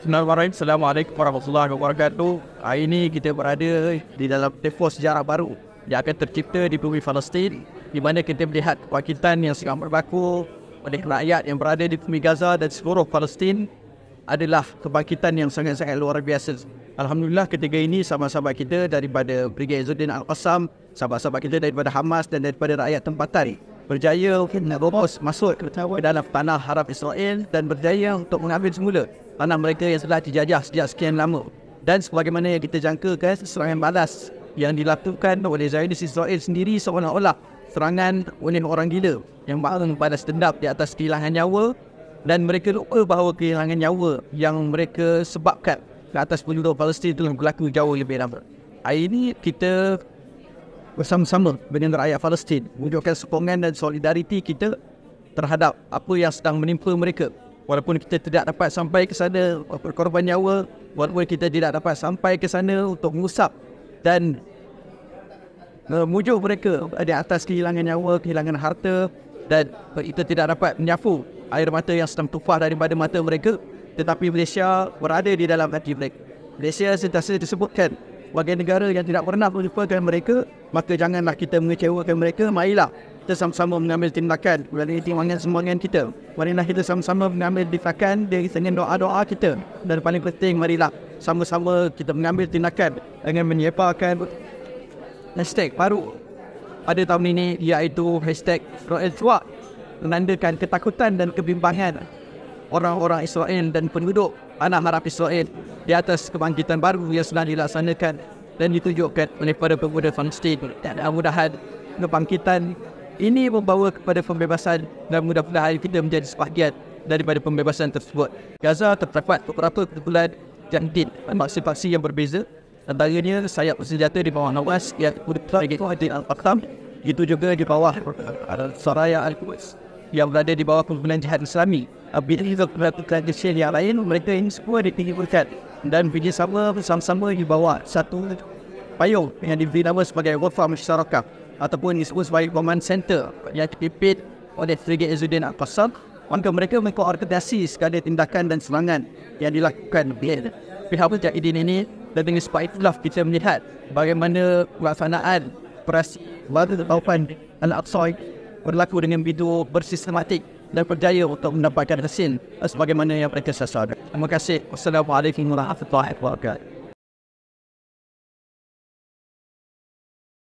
Bismillahirrahmanirrahim. Assalamualaikum warahmatullahi wabarakatuh. Hari ini kita berada di dalam tempoh sejarah baru yang akan tercipta di bumi Palestin di mana kita melihat kebangkitan yang sedang berlaku oleh rakyat yang berada di bumi Gaza dan seluruh Palestin adalah kebangkitan yang sangat-sangat luar biasa. Alhamdulillah ketiga ini sama-sama kita daripada Brigade Izzuddin Al-Qassam, sama-sama kita daripada Hamas dan daripada rakyat tempatan berjaya nak berbos masuk ke dalam tanah Arab Israel dan berjaya untuk mengambil semula tanah mereka yang telah dijajah sejak sekian lama. Dan sebagaimana yang kita jangkakan serangan balas yang dilakukan oleh Zionis Israel sendiri seolah-olah serangan oleh orang gila yang bangun pada sedendap di atas kehilangan nyawa dan mereka lupa bahawa kehilangan nyawa yang mereka sebabkan ke atas penduduk Palestin telah berlaku jauh lebih lama. Hari ini kita bersama-sama dengan rakyat Palestin menunjukkan sokongan dan solidariti kita terhadap apa yang sedang menimpa mereka. Walaupun kita tidak dapat sampai ke sana berkorban nyawa, walaupun kita tidak dapat sampai ke sana untuk mengusap dan memujuk mereka di atas kehilangan nyawa, kehilangan harta dan kita tidak dapat menyapu air mata yang sedang tumpah daripada mata mereka tetapi Malaysia berada di dalam hati mereka. Malaysia sentiasa disebutkan Warga negara yang tidak pernah melupakan mereka maka janganlah kita mengecewakan mereka marilah kita sama-sama mengambil tindakan melalui timbangan sembangan kita marilah kita sama-sama mengambil tindakan dengan doa-doa kita dan paling penting marilah sama-sama kita mengambil tindakan dengan menyebarkan hashtag baru pada tahun ini iaitu hashtag Ra'il menandakan ketakutan dan kebimbangan orang-orang Israel dan penduduk Anak Harap Israel di atas kebangkitan baru yang sedang dilaksanakan dan ditunjukkan oleh para pemuda Palestin. Dan mudah-mudahan kebangkitan ini membawa kepada pembebasan dan mudah-mudahan kita menjadi sebahagian daripada pembebasan tersebut. Gaza terdapat beberapa kumpulan jantin dan paksi-paksi yang berbeza antaranya sayap senjata di bawah Nawas yang Itu juga di bawah Saraya Al-Quds yang berada di bawah kumpulan jihad islami Bila kita melakukan kesian yang lain, mereka ini semua ditinggikan Dan bila sama, sama di bawah satu payung yang diberi nama sebagai Wafa Masyarakat Ataupun disebut sebagai Command Center yang dipimpin oleh Trigger Ezzuddin Al-Qassam Maka mereka mengkoordinasi segala tindakan dan serangan yang dilakukan oleh pihak penjahidin ini dan dengan sebab itulah kita melihat bagaimana pelaksanaan operasi Wadud Taufan Al-Aqsa berlaku dengan video bersistematik dan berjaya untuk mendapatkan hasil sebagaimana yang mereka sasar. Terima kasih. Wassalamualaikum warahmatullahi wabarakatuh.